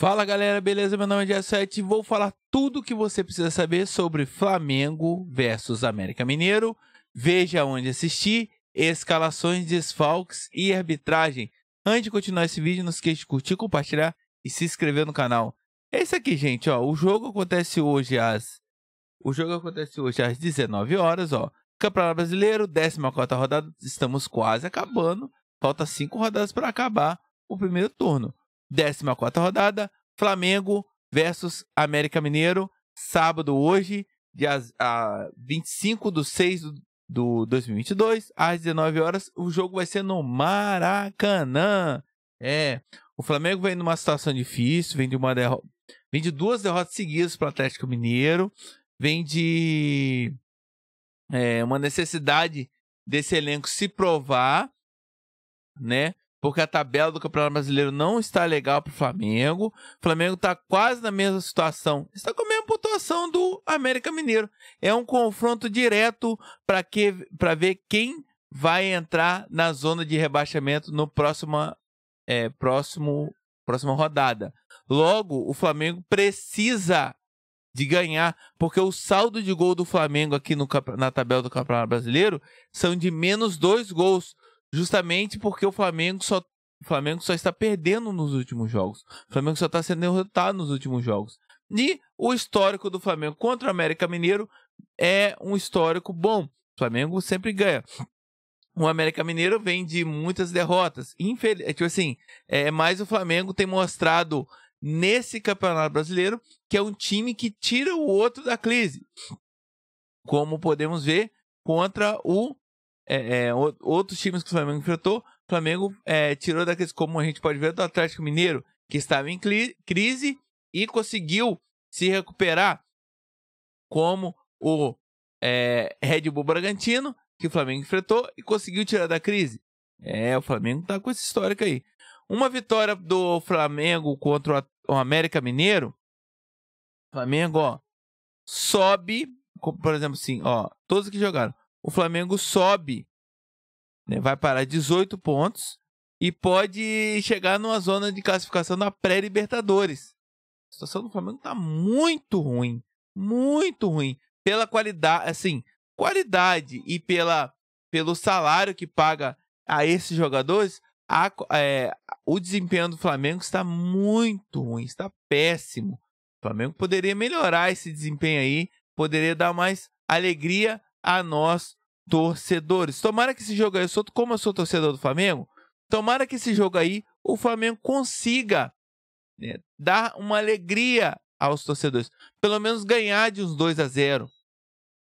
Fala galera, beleza? Meu nome é J7 e vou falar tudo o que você precisa saber sobre Flamengo versus América Mineiro. Veja onde assistir, escalações, desfalques e arbitragem. Antes de continuar esse vídeo, não esqueça de curtir, compartilhar e se inscrever no canal. É isso aqui, gente, ó. O jogo acontece hoje às O jogo acontece hoje às 19 horas, ó. Campeonato Brasileiro, 14 rodada, estamos quase acabando. Falta 5 rodadas para acabar o primeiro turno. 14 rodada, Flamengo versus América Mineiro, sábado hoje, dia a 25 de 6 do 2022, às 19 horas. O jogo vai ser no Maracanã. É, o Flamengo vem numa situação difícil, vem de, uma derro vem de duas derrotas seguidas para o Atlético Mineiro, vem de é, uma necessidade desse elenco se provar, né? porque a tabela do Campeonato Brasileiro não está legal para o Flamengo. O Flamengo está quase na mesma situação. Está com a mesma pontuação do América Mineiro. É um confronto direto para que para ver quem vai entrar na zona de rebaixamento no próxima é, próximo próxima rodada. Logo, o Flamengo precisa de ganhar, porque o saldo de gol do Flamengo aqui no, na tabela do Campeonato Brasileiro são de menos dois gols. Justamente porque o Flamengo só o Flamengo só está perdendo nos últimos jogos. O Flamengo só está sendo derrotado nos últimos jogos. E o histórico do Flamengo contra o América Mineiro é um histórico bom. O Flamengo sempre ganha. O América Mineiro vem de muitas derrotas. Infeliz... É, tipo assim, é, é mais o Flamengo tem mostrado nesse Campeonato Brasileiro que é um time que tira o outro da crise. Como podemos ver contra o é, é, outros times que o Flamengo enfrentou, o Flamengo é, tirou daqueles, como a gente pode ver, do Atlético Mineiro, que estava em crise e conseguiu se recuperar, como o é, Red Bull Bragantino, que o Flamengo enfrentou e conseguiu tirar da crise. É, o Flamengo está com esse histórico aí. Uma vitória do Flamengo contra o América Mineiro, Flamengo, ó, sobe, por exemplo, assim, ó, todos que jogaram, o Flamengo sobe, né? vai para 18 pontos e pode chegar numa zona de classificação da pré-Libertadores. A situação do Flamengo está muito ruim, muito ruim pela qualidade, assim, qualidade e pela pelo salário que paga a esses jogadores, a, é, o desempenho do Flamengo está muito ruim, está péssimo. O Flamengo poderia melhorar esse desempenho aí, poderia dar mais alegria a nós, torcedores. Tomara que esse jogo aí, eu sou, como eu sou torcedor do Flamengo, tomara que esse jogo aí o Flamengo consiga né, dar uma alegria aos torcedores. Pelo menos ganhar de uns 2 a 0.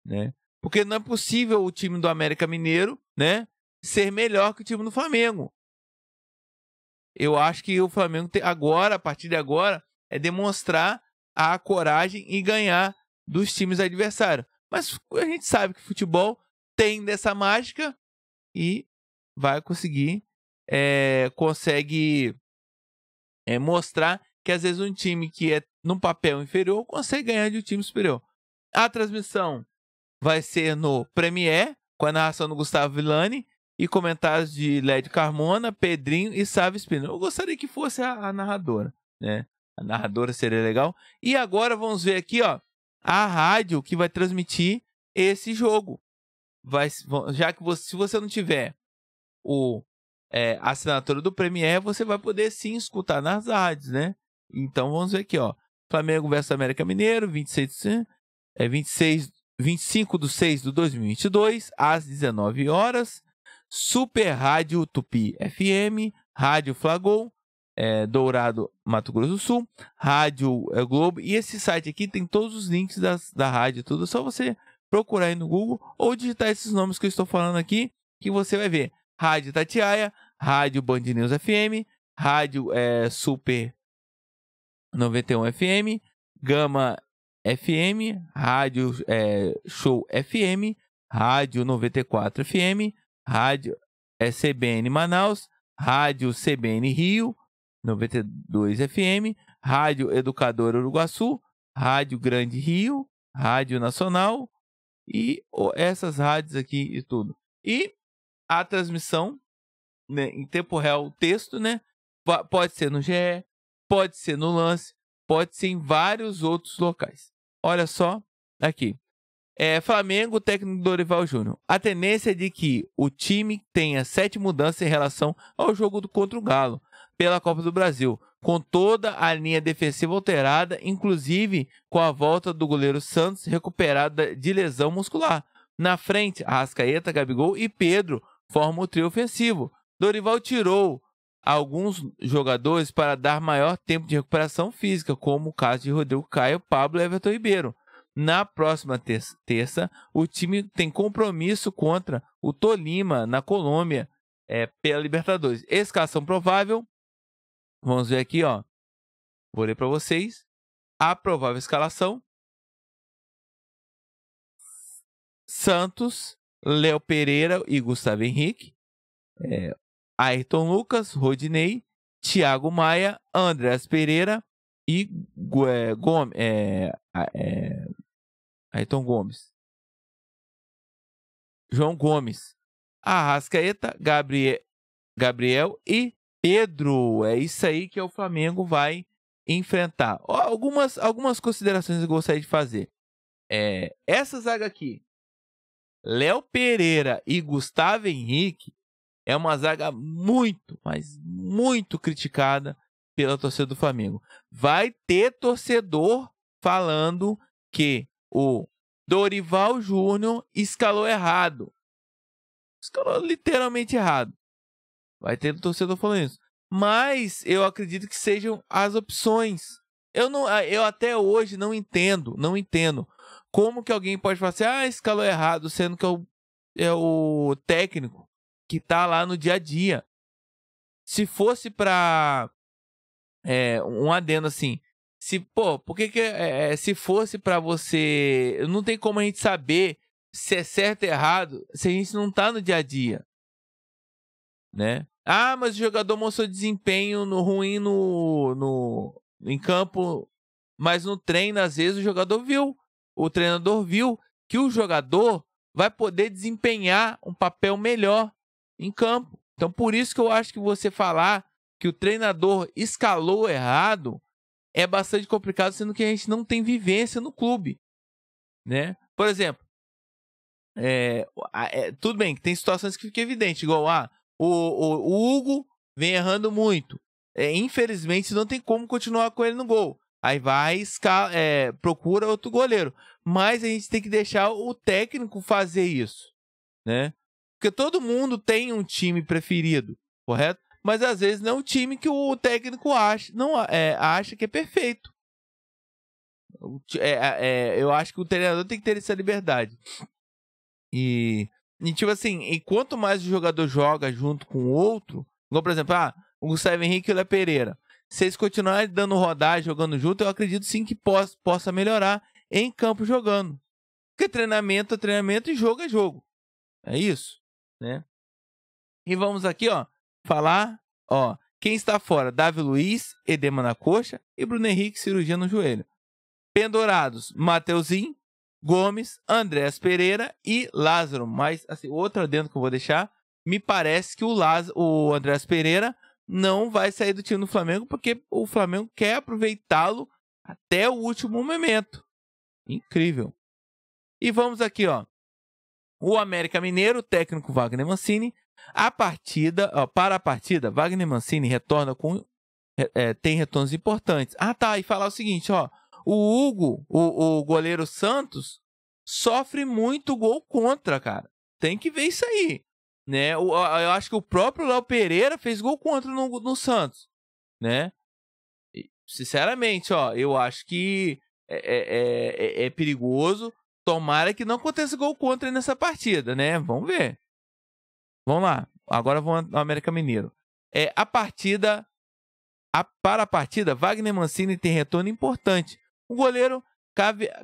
Né? Porque não é possível o time do América Mineiro né, ser melhor que o time do Flamengo. Eu acho que o Flamengo tem, agora, a partir de agora, é demonstrar a coragem e ganhar dos times adversários. Mas a gente sabe que futebol tem dessa mágica e vai conseguir é, consegue é, mostrar que às vezes um time que é num papel inferior consegue ganhar de um time superior. A transmissão vai ser no Premier com a narração do Gustavo Villani e comentários de Led Carmona, Pedrinho e Sávio Espino. Eu gostaria que fosse a, a, narradora, né? A narradora seria legal. E agora vamos ver aqui, ó, a rádio que vai transmitir esse jogo vai já que você, se você não tiver o é, a assinatura do Premier, você vai poder sim escutar nas rádios, né? Então vamos ver aqui, ó. Flamengo versus América Mineiro, 26, é, 26, 25 de 6 de 2022, às 19 horas. Super Rádio Tupi FM, Rádio Flagol, é, Dourado, Mato Grosso do Sul, Rádio é, Globo. E esse site aqui tem todos os links das, da rádio, tudo. É só você procurar aí no Google ou digitar esses nomes que eu estou falando aqui, que você vai ver Rádio Tatiaia, Rádio Band News FM, Rádio é, Super 91 FM, Gama FM, Rádio é, Show FM, Rádio 94 FM, Rádio é, CBN Manaus, Rádio CBN Rio 92 FM, Rádio Educador Uruguaçu, Rádio Grande Rio, Rádio Nacional, e essas rádios aqui e tudo. E a transmissão né, em tempo real, o texto, né? Pode ser no GE, pode ser no Lance, pode ser em vários outros locais. Olha só aqui. É, Flamengo, técnico Dorival Júnior. A tendência é de que o time tenha sete mudanças em relação ao jogo contra o Galo pela Copa do Brasil com toda a linha defensiva alterada, inclusive com a volta do goleiro Santos recuperada de lesão muscular. Na frente, Arrascaeta, Gabigol e Pedro formam o trio ofensivo. Dorival tirou alguns jogadores para dar maior tempo de recuperação física, como o caso de Rodrigo Caio, Pablo e Everton Ribeiro. Na próxima terça, o time tem compromisso contra o Tolima, na Colômbia, é, pela Libertadores. Escalação provável: Vamos ver aqui, ó. Vou ler para vocês a provável escalação. Santos, Léo Pereira e Gustavo Henrique. É, Ayrton Lucas, Rodinei, Thiago Maia, Andrés Pereira e é, Gomes, é, é, Ayrton Gomes. João Gomes. Arrascaeta, Gabriel, Gabriel e Pedro, é isso aí que o Flamengo vai enfrentar. Algumas, algumas considerações eu gostaria de fazer. É, essa zaga aqui, Léo Pereira e Gustavo Henrique, é uma zaga muito, mas muito criticada pela torcida do Flamengo. Vai ter torcedor falando que o Dorival Júnior escalou errado. Escalou literalmente errado. Vai ter torcedor falando isso. Mas eu acredito que sejam as opções. Eu, não, ah, eu até hoje não entendo, não entendo como que alguém pode falar assim, ah, escalou é errado, sendo que é o, é o técnico que tá lá no dia a dia. Se fosse pra é, um adendo assim, se, pô, por que que, é, é se fosse para você, não tem como a gente saber se é certo ou errado, se a gente não tá no dia a dia, né? Ah, mas o jogador mostrou desempenho no ruim no, no em campo, mas no treino às vezes o jogador viu, o treinador viu que o jogador vai poder desempenhar um papel melhor em campo. Então por isso que eu acho que você falar que o treinador escalou errado é bastante complicado, sendo que a gente não tem vivência no clube, né? Por exemplo, é, é, tudo bem, tem situações que fica evidente, igual ah, o, o, o Hugo vem errando muito. É, infelizmente, não tem como continuar com ele no gol. Aí vai, escala, é, procura outro goleiro. Mas a gente tem que deixar o técnico fazer isso, né? Porque todo mundo tem um time preferido, correto? Mas às vezes não é o time que o técnico acha, não é, acha que é perfeito. É, é, é, eu acho que o treinador tem que ter essa liberdade. E e tipo assim, e quanto mais o jogador joga junto com o outro, igual, por exemplo, ah, o Gustavo Henrique e o Léo Pereira. Se eles continuarem dando rodagem, jogando junto, eu acredito sim que possa, melhorar em campo jogando. Porque treinamento é treinamento e jogo é jogo. É isso, né? E vamos aqui, ó, falar, ó, quem está fora? Davi Luiz, edema na coxa e Bruno Henrique, cirurgia no joelho. Pendurados: Mateuzinho, Gomes, Andrés Pereira e Lázaro. Mas, assim, outro adendo que eu vou deixar, me parece que o, o Andrés Pereira não vai sair do time do Flamengo porque o Flamengo quer aproveitá-lo até o último momento. Incrível. E vamos aqui, ó. O América Mineiro, técnico Wagner Mancini, a partida, ó, para a partida, Wagner Mancini retorna com é, tem retornos importantes. Ah, tá, e falar o seguinte, ó, o Hugo, o, o goleiro Santos, sofre muito gol contra, cara. Tem que ver isso aí. Né? Eu, eu acho que o próprio Léo Pereira fez gol contra no, no Santos. Né? E, sinceramente, ó, eu acho que é, é, é, é, é perigoso. Tomara que não aconteça gol contra nessa partida, né? Vamos ver. Vamos lá. Agora vamos ao América Mineiro. É a partida a, para a partida, Wagner Mancini tem retorno importante o goleiro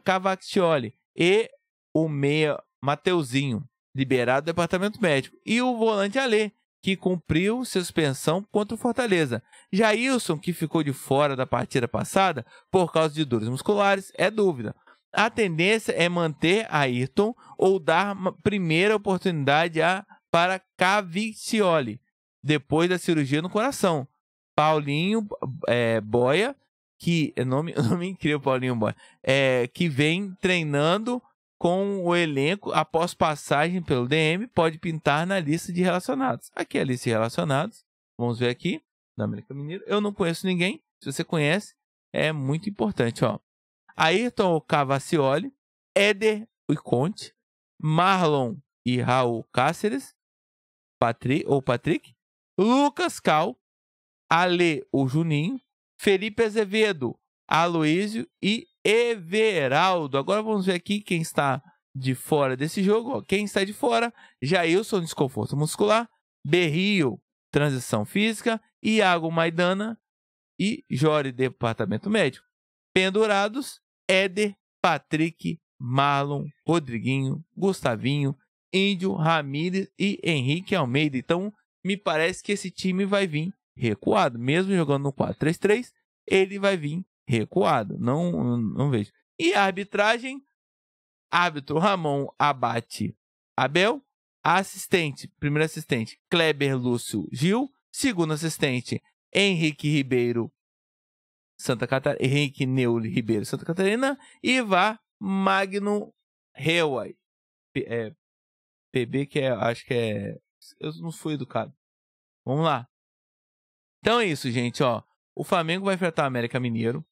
Cavaccioli e o meia Mateuzinho, liberado do departamento médico. E o volante Alê, que cumpriu suspensão contra o Fortaleza. Jailson, que ficou de fora da partida passada por causa de dores musculares, é dúvida. A tendência é manter Ayrton ou dar primeira oportunidade a, para Caviccioli, depois da cirurgia no coração. Paulinho é, Boia que é nome, nome incrível, Paulinho Boy, é, que vem treinando com o elenco após passagem pelo DM, pode pintar na lista de relacionados. Aqui é a lista de relacionados. Vamos ver aqui, da América Mineiro. Eu não conheço ninguém. Se você conhece, é muito importante, ó. Ayrton Cavacioli, Éder e Conte, Marlon e Raul Cáceres, Patrick, ou Patrick, Lucas Cal, Ale o Juninho, Felipe Azevedo, Aloísio e Everaldo. Agora vamos ver aqui quem está de fora desse jogo. Quem está de fora? Jailson, desconforto muscular. Berrio, transição física. Iago Maidana e Jori, departamento médico. Pendurados, Éder, Patrick, Marlon, Rodriguinho, Gustavinho, Índio, Ramírez e Henrique Almeida. Então, me parece que esse time vai vir recuado. Mesmo jogando no 4-3-3, ele vai vir recuado. Não, não vejo. E a arbitragem, árbitro Ramon abate Abel, assistente, primeiro assistente, Kleber Lúcio Gil, segundo assistente, Henrique Ribeiro, Santa Catarina, Henrique Neule Ribeiro, Santa Catarina, e vá Magno Hewai, é, PB que é, acho que é, eu não fui educado. Vamos lá, então é isso, gente, ó. O Flamengo vai enfrentar o América Mineiro.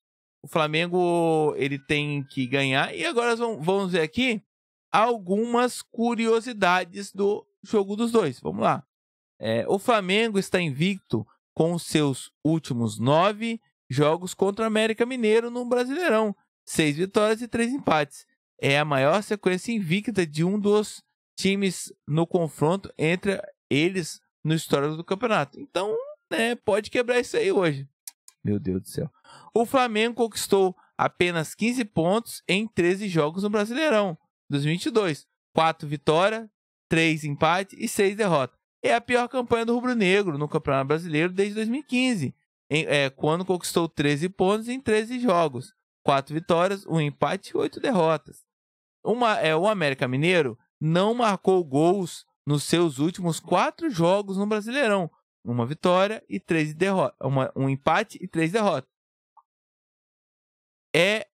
O Flamengo, ele tem que ganhar. E agora vamos ver aqui algumas curiosidades do jogo dos dois. Vamos lá. É, o Flamengo está invicto com seus últimos nove jogos contra o América Mineiro no Brasileirão. Seis vitórias e três empates. É a maior sequência invicta de um dos times no confronto entre eles no histórico do campeonato. Então, né? Pode quebrar isso aí hoje. Meu Deus do céu. O Flamengo conquistou apenas 15 pontos em 13 jogos no Brasileirão 2022. 4 vitórias, 3 empates e 6 derrotas. É a pior campanha do rubro-negro no Campeonato Brasileiro desde 2015, em, é, quando conquistou 13 pontos em 13 jogos, 4 vitórias, 1 empate e 8 derrotas. Uma, é, o América Mineiro não marcou gols nos seus últimos 4 jogos no Brasileirão, uma vitória e três derrotas. Uma, um empate e três derrotas. É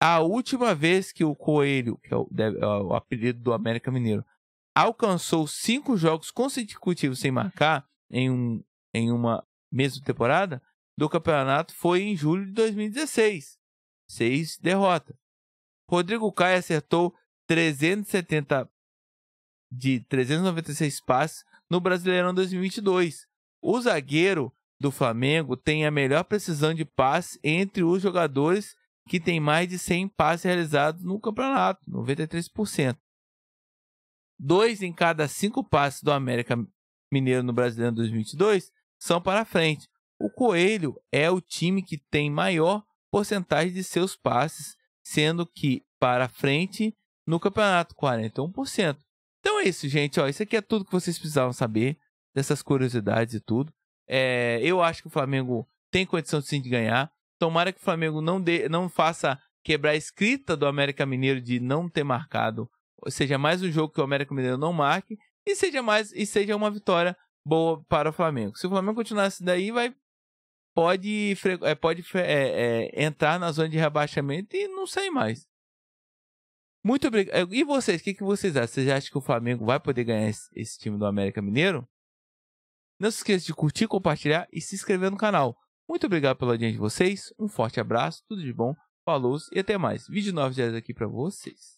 a última vez que o Coelho, que é o, é o apelido do América Mineiro, alcançou cinco jogos consecutivos sem marcar em, um, em uma mesma temporada do campeonato foi em julho de 2016. Seis derrotas. Rodrigo Caio acertou 370 de 396 passes no Brasileirão 2022. O zagueiro do Flamengo tem a melhor precisão de passe entre os jogadores que tem mais de 100 passes realizados no campeonato, 93%. Dois em cada cinco passes do América Mineiro no Brasileirão 2022 são para frente. O Coelho é o time que tem maior porcentagem de seus passes, sendo que para frente no campeonato 41%. Então é isso, gente. Ó, isso aqui é tudo que vocês precisavam saber dessas curiosidades e tudo. É, eu acho que o Flamengo tem condição sim de ganhar. Tomara que o Flamengo não, dê, não faça quebrar a escrita do América Mineiro de não ter marcado. Ou seja, mais um jogo que o América Mineiro não marque e seja mais e seja uma vitória boa para o Flamengo. Se o Flamengo continuar assim daí, vai pode, é, pode é, é, entrar na zona de rebaixamento e não sei mais. Muito obrigado. É, e vocês, o que, que vocês acham? Vocês acham que o Flamengo vai poder ganhar esse, esse time do América Mineiro? Não se esqueça de curtir, compartilhar e se inscrever no canal. Muito obrigado pela audiência de vocês. Um forte abraço, tudo de bom. Falou e até mais. Vídeo 9 dias é aqui para vocês.